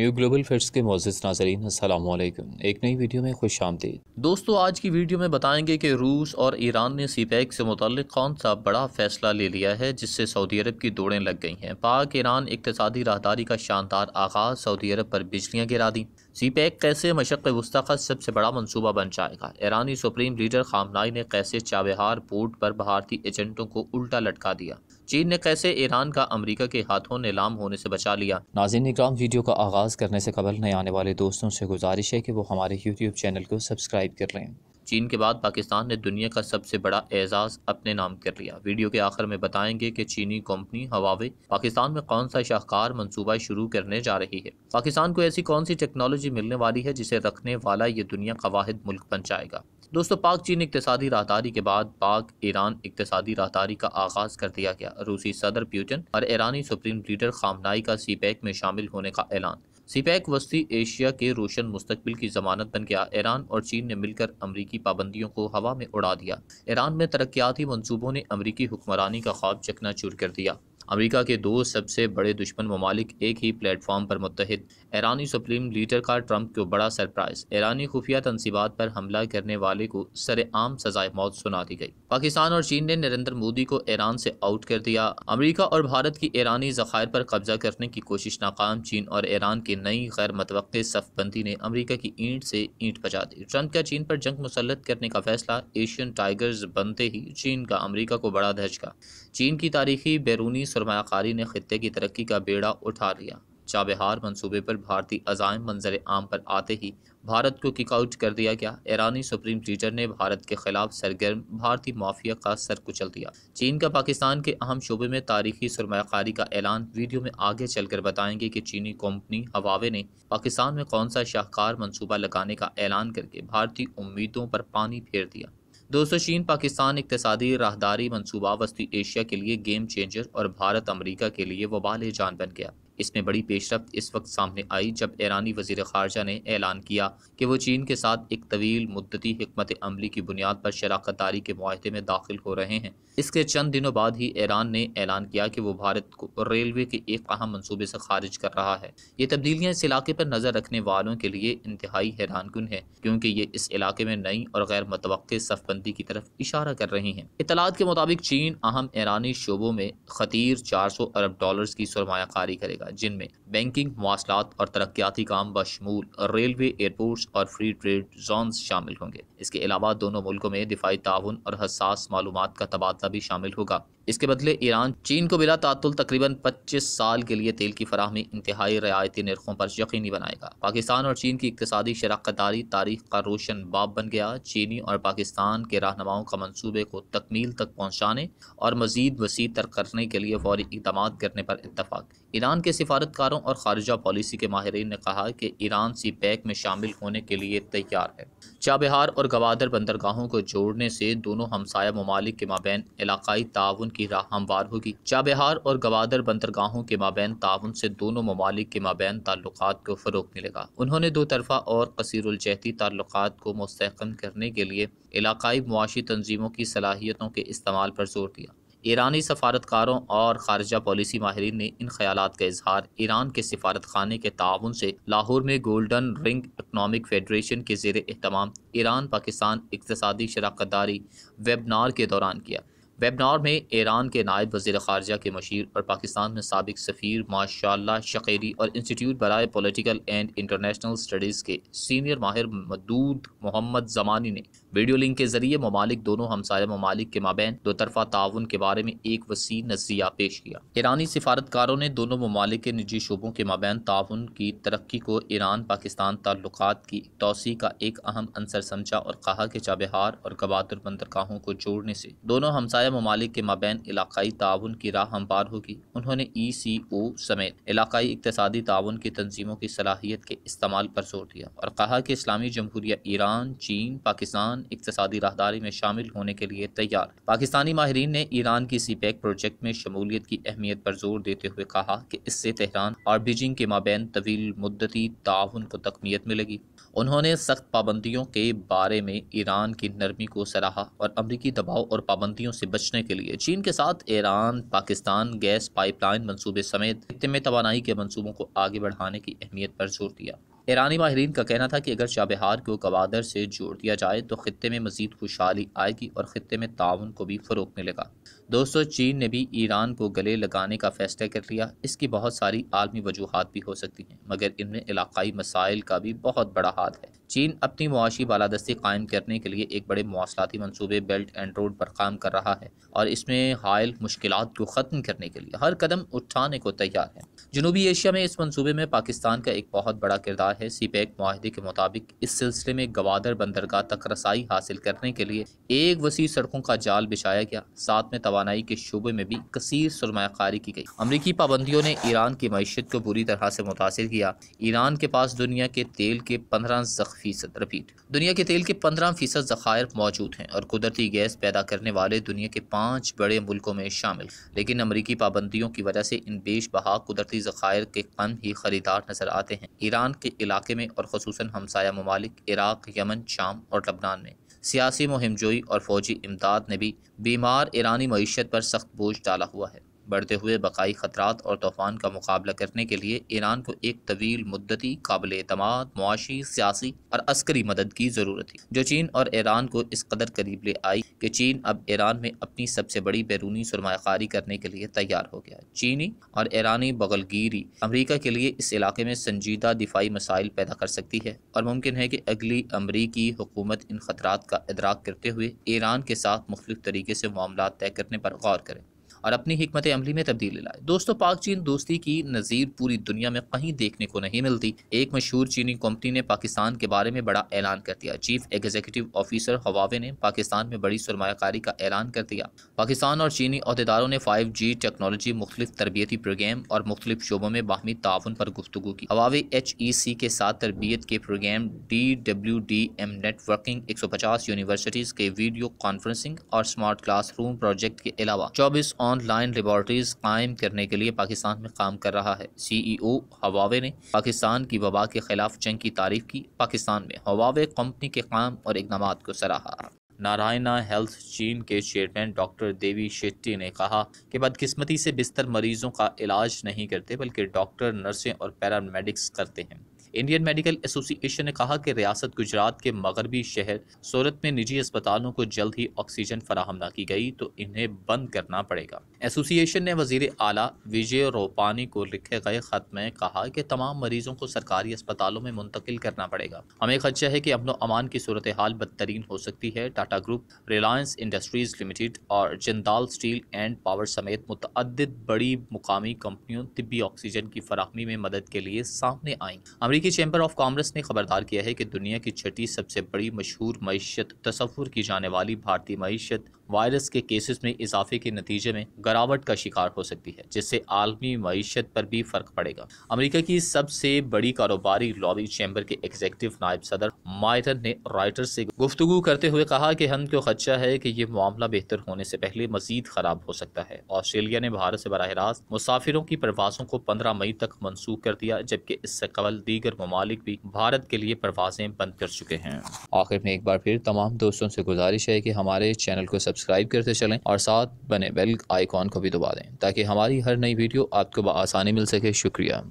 new global facts के मोजिस नाजरीन असलम एक नई वीडियो में खुश आमदीद दोस्तों आज की वीडियो में बताएंगे कि रूस और ईरान ने सी पैक e से मुतक कौन सा बड़ा फैसला ले लिया है जिससे सऊदी अरब की दौड़ें लग गई हैं पाक ईरान इकतदी राहदारी का शानदार आगाज़ सऊदी अरब पर बिजलियाँ गिरा दी सी पैक कैसे मशक़ वस्ती का सबसे बड़ा मनसूबा बन जाएगा ईरानी सुप्रीम लीडर खामनाई ने कैसे चाबेहार पोर्ट पर भारतीय एजेंटों को उल्टा लटका दिया चीन ने कैसे ईरान का अमेरिका के हाथों नीलाम होने से बचा लिया नाजिन इक्राम वीडियो का आगाज़ करने से कबल नए आने वाले दोस्तों से गुजारिश है कि वो हमारे यूट्यूब चैनल को सब्सक्राइब कर लें चीन के बाद पाकिस्तान ने दुनिया का सबसे बड़ा एजाज़ अपने नाम कर लिया वीडियो के आखिर में बताएंगे कि चीनी कंपनी हवावे पाकिस्तान में कौन सा शाहकार मनसूबा शुरू करने जा रही है पाकिस्तान को ऐसी कौन सी टेक्नोलॉजी मिलने वाली है जिसे रखने वाला ये दुनिया का वाद मुल्क बन जाएगा दोस्तों पाक चीन इकतदी राहदारी के बाद पाक ईरान इकतदी राहदारी का आगाज कर दिया गया रूसी सदर प्यूटन और ईरानी सुप्रीम लीडर खामनाई का सी e में शामिल होने का ऐलान सिपैक वस्ती एशिया के रोशन मुस्तबिल की जमानत बन गया ईरान और चीन ने मिलकर अमरीकी पाबंदियों को हवा में उड़ा दिया ईरान में तरक्याती मनसूबों ने अमरीकी हुक्मरानी का ख्वाब चकना चूर कर दिया अमरीका के दो सबसे बड़े दुश्मन ममालिक एक ही प्लेटफॉर्म पर मुतहद ईरानी सुप्रीम लीडर का ट्रंप को बड़ा सरप्राइज ईरानी खुफिया तनसीबात पर हमला करने वाले को सरेआम सजाए मौत सुना दी गई पाकिस्तान और चीन ने नरेंद्र मोदी को ईरान से आउट कर दिया अमरीका और भारत की ईरानी जखायर पर कब्जा करने की कोशिश नाकाम चीन और ईरान की नई गैर मतव सफबंदी ने अमरीका की ईंट से ईंट बचा दी ट्रंप का चीन पर जंग मुसलत करने का फैसला एशियन टाइगर्स बनते ही चीन का अमरीका को बड़ा धचका चीन की तारीखी बैरूनी सरमाकारी ने खत्े की तरक्की का बेड़ा उठा लिया चाबहार मंसूबे पर भारतीय अजायम मंजर आम पर आते ही भारत को किकआउट कर दिया गया ईरानी सुप्रीम टीचर ने भारत के खिलाफ सरगर्म भारतीय माफिया का सर कुचल दिया चीन का पाकिस्तान के अहम शोबे में तारीखी सरमाकारी का ऐलान वीडियो में आगे चलकर बताएंगे कि चीनी कंपनी हवावे ने पाकिस्तान में कौन सा शाहकार मनसूबा लगाने का ऐलान करके भारतीय उम्मीदों पर पानी फेर दिया दोस्तों चीन पाकिस्तान इकतदी राहदारी मनसूबा वस्ती एशिया के लिए गेम चेंजर और भारत अमरीका के लिए वबाल जान बन गया इसमें बड़ी पेशरफ इस वक्त सामने आई जब ईरानी वजीर खारजा ने ऐलान किया कि वो चीन के साथ एक तवील मुद्दती हमत अमली की बुनियाद पर शराखत दारी के माहदे में दाखिल हो रहे हैं इसके चंद दिनों बाद ही ईरान ने ऐलान किया कि वो भारत को रेलवे के एक अहम मनसूबे से खारिज कर रहा है ये तब्दीलियाँ इस इलाके पर नज़र रखने वालों के लिए इंतहाई कन है क्योंकि ये इस इलाके में नई और गैर मतव सफबंदी की तरफ इशारा कर रही हैं इतलात के मुताबिक चीन अहम ईरानी शोबों में खतीर चार सौ अरब डॉलर की सरमाकारी करेगा जिनमें बैंकिंग मवासलात और तरक्याती काम बशमूल रेलवे एयरपोर्ट्स और फ्री ट्रेड जोन शामिल होंगे इसके अलावा दोनों मुल्कों में दिफाई ताउन और हसास मालूम का तबादला भी शामिल होगा इसके बदले ईरान चीन को बिला तातुल तकरीबन 25 साल के लिए तेल की फराहमी इंतहाई रियायती नरखों पर यकीनी बनाएगा पाकिस्तान और चीन की इकतदी शराकतदारी तारीख का रोशन बाब बन गया चीनी और पाकिस्तान के रहनुमाओं का मनसूबे को तकमील तक पहुँचाने और मजीद वसी तर करने के लिए फौरी इकदाम करने पर इतफाक ईरान के सिफारतकारों और खारजा पॉलिसी के माहरीन ने कहा कि ईरान सी पैक में शामिल होने के लिए तैयार है चाबहार और गवादर बंदरगाहों को जोड़ने से दोनों हमसाया ममालिक के माबे इलाकई ताउन तान की राह हमवार होगी चाबहार और गवादर बंदरगाहों के माबेन ताउन से दोनों ममालिक के माबेन ताल्लुक को फ़रोग मिलेगा उन्होंने दो तरफा और कसरजहती ताल्लुक को मस्तकम करने के लिए इलाकई मुआशी तनजीमों की सलाहियतों के इस्तेमाल पर जोर दिया ईरानी सफारतकारों और खारजा पॉलिसी माहरीन ने इन ख्याल का इजहार ईरान के सफारत खाने के ताउन से लाहौर में गोल्डन रिंग इकनॉमिक फेडरेशन के जेर अहतमाम ईरान पाकिस्तान इकतदी शराकत दारी वेबनार के दौरान किया वेबनार में ईरान के नायब वजीर खारजा के मशीर और पाकिस्तान में सबक सफ़ीर माशाला शकीरी और इंस्टीट्यूट बरए पोलिटिकल एंड इंटरनेशनल स्टडीज़ के सीनियर माहिर मदूद मोहम्मद जमानी ने वीडियो लिंक के जरिए ममालिक दोनों हमसाय ममालिक के माबेन दो तरफा ताउन के बारे में एक वसी नजरिया पेश किया ईरानी सिफारतकारों ने दोनों ममालिक के निजी शोबों के माबेन ताउन की तरक्की को ईरान पाकिस्तान ताल्लुक की तोसी का एक अहम अंसर समझा और कहा कि चाबहार और गवातर बंदरगाहों को जोड़ने से दोनों हमसाय ममालिक के माबे इलाकई ताउन की राह हमवार होगी उन्होंने ई सी ओ समेत इलाकई इकतदी ताउन की तनजीमों की सलाहियत के इस्तेमाल पर जोर दिया और कहा कि इस्लामी जमहूरिया ईरान चीन पाकिस्तान इकतदी राहदारी में शामिल होने के लिए तैयार पाकिस्तानी माहरीन ने ईरान की सी पैक प्रोजेक्ट में शमूलियत की अहमियत पर जोर देते हुए कहा कि इससे तेहरान और बीजिंग के माबे तवील मुद्दती ताउन को तकमीत मिलेगी उन्होंने सख्त पाबंदियों के बारे में ईरान की नरमी को सराहा और अमरीकी दबाव और पाबंदियों से बच बचने के लिए चीन के साथ ईरान पाकिस्तान गैस पाइपलाइन मनसूबे समेत खत्े में तोानाई के मनसूबों को आगे बढ़ाने की अहमियत पर जोर दिया ईरानी माहरीन का कहना था कि अगर चाबहार को गवादर से जोड़ दिया जाए तो खत्े में मजीद खुशहाली आएगी और खत्े में ताउन को भी फरोक मिलेगा दोस्तों चीन ने भी ईरान को गले लगाने का फैसला कर लिया इसकी बहुत सारी आलमी वजूहत भी हो सकती हैं मगर इनमें इलाकई मसाइल का भी बहुत बड़ा हाथ है चीन अपनी मुआशी बालादस्ती कायम करने के लिए एक बड़े मवासलाती मनसूबे बेल्ट एंड रोड पर काम कर रहा है और इसमें हायल मुश्किल को ख़त्म करने के लिए हर कदम उठाने को तैयार है जनूबी एशिया में इस मनसूबे में पाकिस्तान का एक बहुत बड़ा किरदार है सी पैक माहदे के मुताबिक इस सिलसिले में गवादर बंदरगाह तक रसाई हासिल करने के लिए एक वसी सड़कों का जाल बिछाया गया साथ में तो तोानाई के शोबे में भी कसर सरमाकारी की गई अमरीकी पाबंदियों ने ईरान की मीशत को बुरी तरह से मुतासर किया ईरान के पास दुनिया के तेल के पंद्रह फीसद रपीट दुनिया के तेल के पंद्रह फीसद जखायर मौजूद हैं और कुदरती गैस पैदा करने वाले दुनिया के पाँच बड़े मुल्कों में शामिल लेकिन अमरीकी पाबंदियों की वजह से इन बेश बहा कुदरती जखायर के कम ही खरीदार नजर आते हैं ईरान के इलाके में और खसूस हमसाया ममालिक इराक यमन शाम और लबनान में सियासी मुहमजोई और फौजी इमदाद ने भी बीमार ईरानी मीशत पर सख्त बोझ डाला हुआ है बढ़ते हुए बकाई खतरा और तूफ़ान का मुकाबला करने के लिए ईरान को एक तवील मुद्दती काबिल एतमी सियासी और अस्करी मदद की ज़रूरत थी जो चीन और ईरान को इस कदर करीब ले आई कि चीन अब ईरान में अपनी सबसे बड़ी बैरूनी सरमाकारी करने के लिए तैयार हो गया चीनी और ईरानी बगलगीरी अमरीका के लिए इस इलाके में संजीदा दिफाई मसाइल पैदा कर सकती है और मुमकिन है कि अगली अमरीकी हुकूमत इन खतरा का इधराक करते हुए ईरान के साथ मुख्तु तरीके से मामला तय करने पर गौर करें और अपनी हमत अमली में तब्दीली लाए दोस्तों पाक चीन दोस्ती की नज़ीर पूरी दुनिया में कहीं देखने को नहीं मिलती एक मशहूर चीनी कंपनी ने पाकिस्तान के बारे में बड़ा ऐलान कर दिया चीफ एग्जीक्यूटिव ऑफिसर हवावे ने पाकिस्तान में बड़ी सरमाकारी का ऐलान कर दिया पाकिस्तान और चीनी अहदेदारों ने फाइव जी टेक्नोलॉजी मुख्तलिफ तरबियती प्रोग्राम और मुख्तलिफ शोबों में बाहमी ताउन पर गुफ्तु की हवावे एच ई सी के साथ तरबियत के programme D W D M networking एक सौ पचास यूनिवर्सिटीज़ के वीडियो कॉन्फ्रेंसिंग और स्मार्ट क्लास रूम प्रोजेक्ट के अलावा चौबीस ऑनलाइन लेबॉरटरीज कायम करने के लिए पाकिस्तान में काम कर रहा है सीईओ हवावे e ने पाकिस्तान की वबा के खिलाफ जंग की तारीफ की पाकिस्तान में हवावे कंपनी के काम और इकदाम को सराहा नारायणा हेल्थ चीन के चेयरमैन डॉक्टर देवी शेट्टी ने कहा कि बदकिस्मती से बिस्तर मरीजों का इलाज नहीं करते बल्कि डॉक्टर नर्सें और पैरामेडिक्स करते हैं इंडियन मेडिकल एसोसिएशन ने कहा कि रियासत गुजरात के मगरबी शहर सूरत में निजी अस्पतालों को जल्द ही ऑक्सीजन फराहम न की गई तो इन्हें बंद करना पड़ेगा एसोसिएशन ने वजीर आला विजय रोपानी को लिखे गए खत में कहा कि तमाम मरीजों को सरकारी अस्पतालों में मुंतकिल करना पड़ेगा हमें खदशा है कि अमनो अमान की सूरत हाल बदतरीन हो सकती है Tata group Reliance industries limited और जिंदाल स्टील एंड पावर समेत मुतद बड़ी मुकामी कंपनियों तिबी ऑक्सीजन की फराहमी में मदद के लिए सामने आई अमेरिकी चैम्बर ऑफ कॉमर्स ने खबरदार किया है कि दुनिया की छठी सबसे बड़ी मशहूर मीशत तस्वुर की जाने वाली भारतीय मीशत वायरस के केसेस में इजाफे के नतीजे में गिरावट का शिकार हो सकती है जिससे आलमी मीशत पर भी फर्क पड़ेगा अमरीका की सबसे बड़ी कारोबारी लॉबी चैम्बर के एग्जीक्यूटिव नायब सदर मायरन ने राइटर से गुफ्तु करते हुए कहा कि हमको तो खदशा है कि ये मामला बेहतर होने से पहले मजीद खराब हो सकता है ऑस्ट्रेलिया ने भारत से बरह रास्त मुसाफिरों की प्रवासों को पंद्रह मई तक मनसूख कर दिया जबकि इससे कबल दीगर ममालिक भी भारत के लिए परवाजें बंद कर चुके हैं आखिर में एक बार फिर तमाम दोस्तों से गुजारिश है कि हमारे चैनल को सब्सक्राइब सब्सक्राइब करते चलें और साथ बने बेल आइकॉन को भी दबा दें ताकि हमारी हर नई वीडियो आपको आसानी मिल सके शुक्रिया